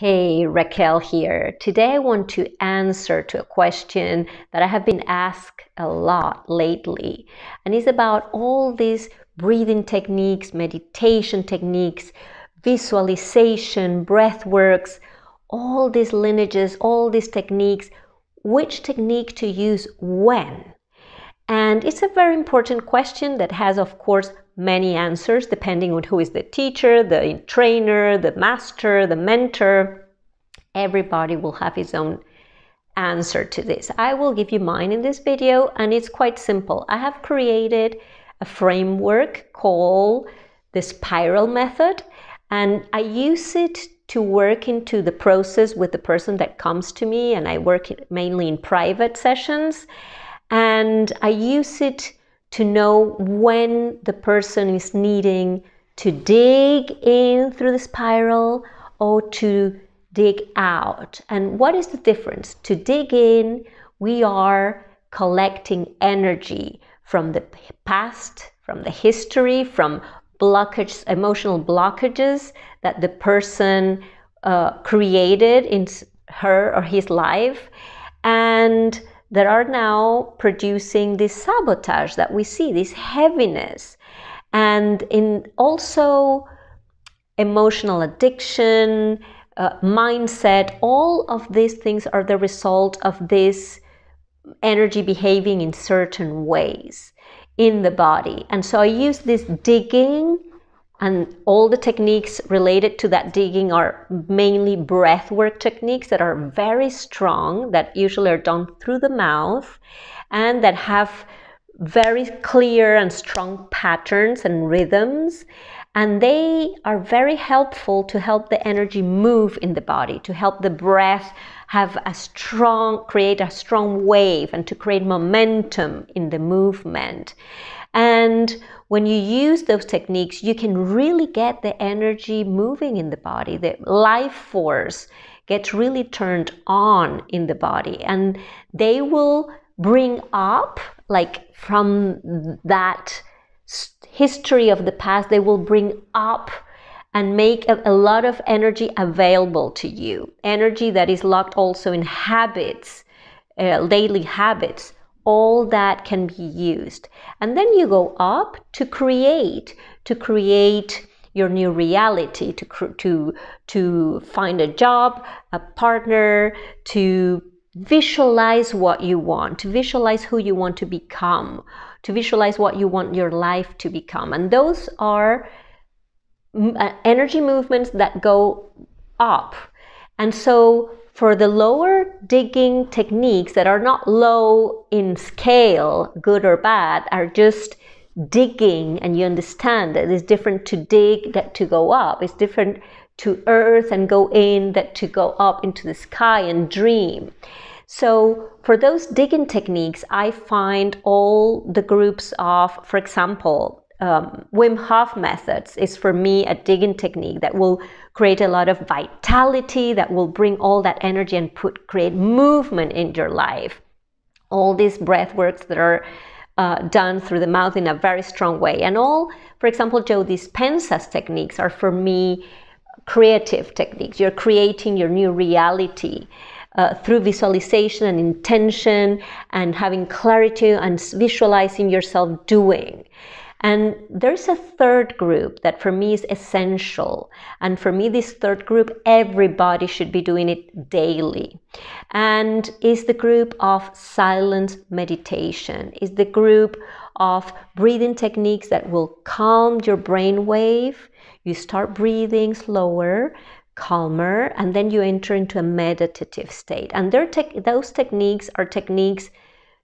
Hey, Raquel here. Today I want to answer to a question that I have been asked a lot lately, and it's about all these breathing techniques, meditation techniques, visualization, breath works, all these lineages, all these techniques, which technique to use when? And it's a very important question that has, of course, many answers depending on who is the teacher, the trainer, the master, the mentor. Everybody will have his own answer to this. I will give you mine in this video and it's quite simple. I have created a framework called the spiral method and I use it to work into the process with the person that comes to me and I work mainly in private sessions and I use it to know when the person is needing to dig in through the spiral or to dig out. And what is the difference? To dig in, we are collecting energy from the past, from the history, from blockages, emotional blockages that the person uh, created in her or his life. And that are now producing this sabotage that we see, this heaviness, and in also emotional addiction, uh, mindset, all of these things are the result of this energy behaving in certain ways in the body. And so I use this digging and all the techniques related to that digging are mainly breath work techniques that are very strong, that usually are done through the mouth, and that have very clear and strong patterns and rhythms. And they are very helpful to help the energy move in the body, to help the breath have a strong, create a strong wave, and to create momentum in the movement. And when you use those techniques, you can really get the energy moving in the body, the life force gets really turned on in the body, and they will bring up, like from that history of the past, they will bring up and make a, a, lot of energy available to you. Energy that is locked also in habits, uh, daily habits all that can be used. And then you go up to create, to create your new reality, to, to, to find a job, a partner, to visualize what you want, to visualize who you want to become, to visualize what you want your life to become. And those are uh, energy movements that go up. And so for the lower digging techniques that are not low in scale, good or bad, are just digging and you understand that it's different to dig that to go up. It's different to earth and go in that to go up into the sky and dream. So for those digging techniques, I find all the groups of, for example, um, Wim Hof methods is for me a digging technique that will create a lot of vitality, that will bring all that energy and put create movement in your life. All these breath works that are uh, done through the mouth in a very strong way, and all, for example, Joe Dispenza's techniques are for me creative techniques. You're creating your new reality. Uh, through visualization and intention and having clarity and visualizing yourself doing and there's a third group that for me is essential. And for me, this third group, everybody should be doing it daily. And is the group of silent meditation, is the group of breathing techniques that will calm your brain wave. You start breathing slower, calmer, and then you enter into a meditative state. And te- those techniques are techniques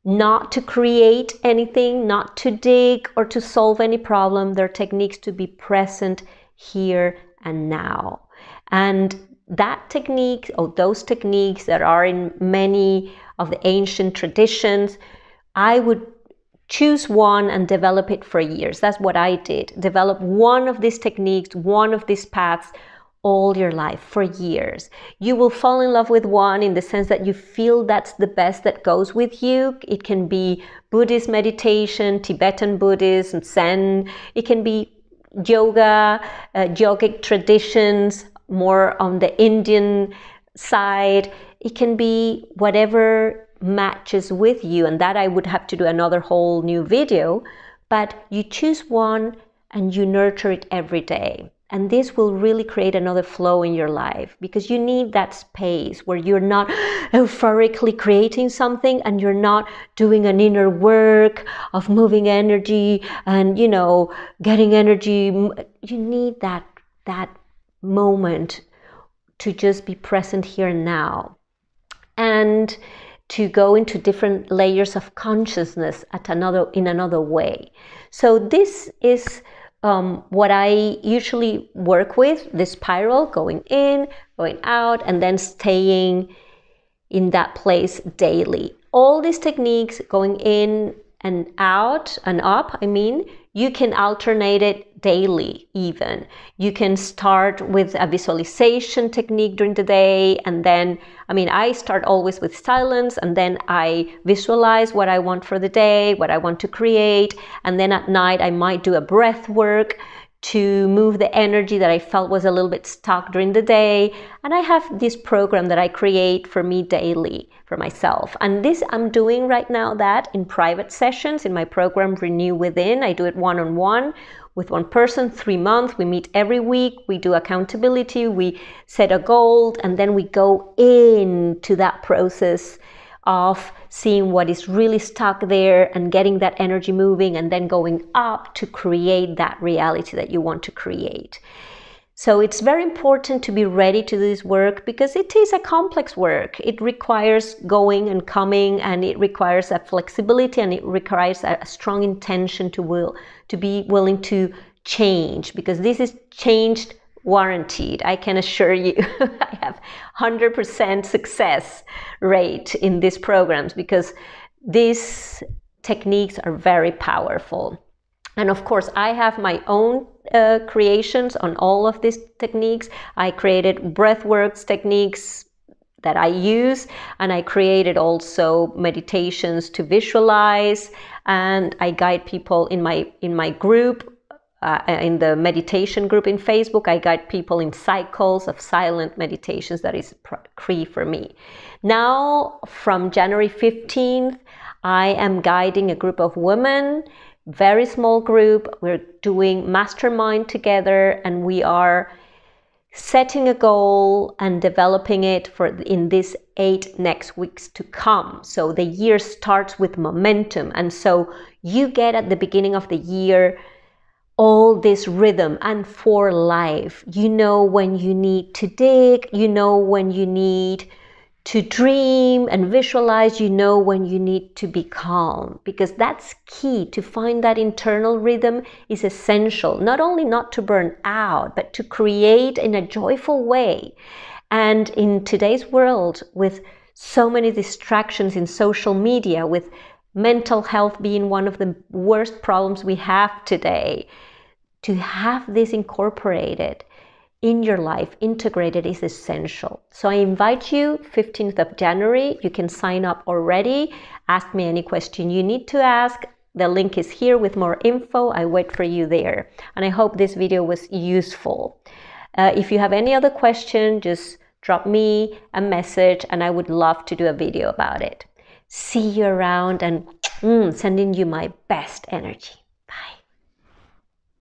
not to create anything, not to dig or to solve any problem. Their techniques to be present here and now. And that technique or those techniques that are in many of the ancient traditions, I would choose one and develop it for years. That's what I did. Develop one of these techniques, one of these paths all your life, for years. You will fall in love with one in the sense that you feel that's the best that goes with you. It can be Buddhist meditation, Tibetan Buddhism, Zen, it can be yoga, uh, yogic traditions, more on the Indian side. It can be whatever matches with you, and that I would have to do another whole new video. But you choose one and you nurture it every day. And this will really create another flow in your life because you need that space where you're not euphorically creating something and you're not doing an inner work of moving energy and, you know, getting energy. You need that, that moment to just be present here and now and to go into different layers of consciousness at another in another way so this is um, what I usually work with the spiral going in, going out, and then staying in that place daily. All these techniques going in, and out and up, I mean, you can alternate it daily even. You can start with a visualization technique during the day and then, I mean, I start always with silence and then I visualize what I want for the day, what I want to create, and then at night I might do a breath work to move the energy that I felt was a little bit stuck during the day. And I have this program that I create for me daily for myself. And this I'm doing right now that in private sessions in my program Renew Within. I do it one on one with one person, three months. We meet every week, we do accountability, we set a goal, and then we go into that process of seeing what is really stuck there and getting that energy moving and then going up to create that reality that you want to create. So it's very important to be ready to do this work because it is a complex work. It requires going and coming and it requires a flexibility and it requires a, strong intention to will to be willing to change because this is changed warranted. I can assure you I have 100% success rate in these programs because these techniques are very powerful. And of course, I have my own uh, creations on all of these techniques. I created breathworks techniques that I use, and I created also meditations to visualize, and I guide people in my in my group uh, in the meditation group in Facebook, I guide people in cycles of silent meditations. That is Cree for me. Now, from January 15th, I am guiding a group of women, very small group. We're doing mastermind together and we are setting a goal and developing it for in these eight next weeks to come so the year starts with momentum and so you get at the beginning of the year all this rhythm and for life. You know when you need to dig, you know when you need to dream and visualize, you know when you need to be calm because that's key. To find that internal rhythm is essential, not only not to burn out, but to create in a joyful way. And in today's world, with so many distractions in social media, with mental health being one of the worst problems we have today, to have this incorporated in your life, integrated is essential. So I invite you 15th of January. You can sign up already. Ask me any question you need to ask. The link is here with more info. I wait for you there. And I hope this video was useful. Uh, if you have any other question, just drop me a message and I would love to do a video about it. See you around and mm, sending you my best energy.